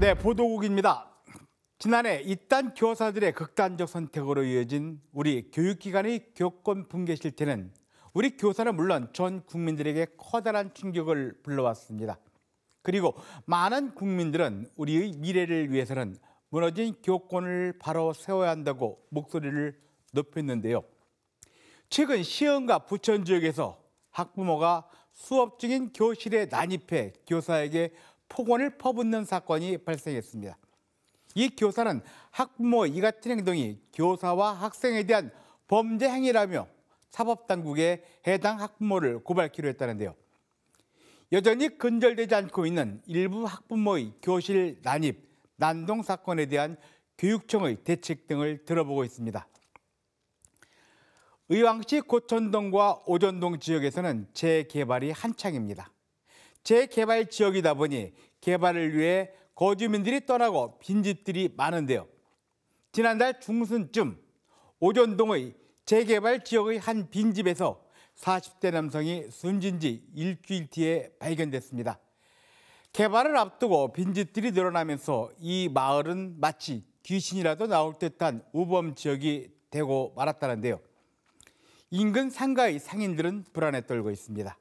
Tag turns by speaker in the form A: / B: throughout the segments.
A: 네, 보도국입니다. 지난해 이딴 교사들의 극단적 선택으로 이어진 우리 교육기관의 교권 붕괴 실태는 우리 교사는 물론 전 국민들에게 커다란 충격을 불러왔습니다. 그리고 많은 국민들은 우리의 미래를 위해서는 무너진 교권을 바로 세워야 한다고 목소리를 높였는데요. 최근 시흥과 부천 지역에서 학부모가 수업 중인 교실에 난입해 교사에게 폭언을 퍼붓는 사건이 발생했습니다. 이 교사는 학부모 이 같은 행동이 교사와 학생에 대한 범죄 행위라며 사법당국에 해당 학부모를 고발키로 했다는데요. 여전히 근절되지 않고 있는 일부 학부모의 교실 난입, 난동 사건에 대한 교육청의 대책 등을 들어보고 있습니다. 의왕시 고천동과 오전동 지역에서는 재개발이 한창입니다. 재개발 지역이다 보니 개발을 위해 거주민들이 떠나고 빈집들이 많은데요. 지난달 중순쯤 오전동의 재개발 지역의 한 빈집에서 40대 남성이 숨진 지 일주일 뒤에 발견됐습니다. 개발을 앞두고 빈집들이 늘어나면서 이 마을은 마치 귀신이라도 나올 듯한 우범 지역이 되고 말았다는데요. 인근 상가의 상인들은 불안에 떨고 있습니다.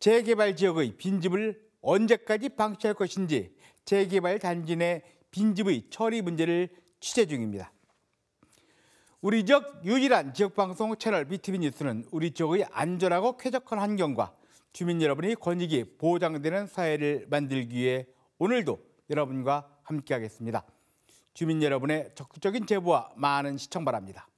A: 재개발 지역의 빈집을 언제까지 방치할 것인지 재개발 단지 내 빈집의 처리 문제를 취재 중입니다. 우리 지역 유일한 지역방송 채널 BTV 뉴스는 우리 지역의 안전하고 쾌적한 환경과 주민 여러분의 권익이 보장되는 사회를 만들기 위해 오늘도 여러분과 함께하겠습니다. 주민 여러분의 적극적인 제보와 많은 시청 바랍니다.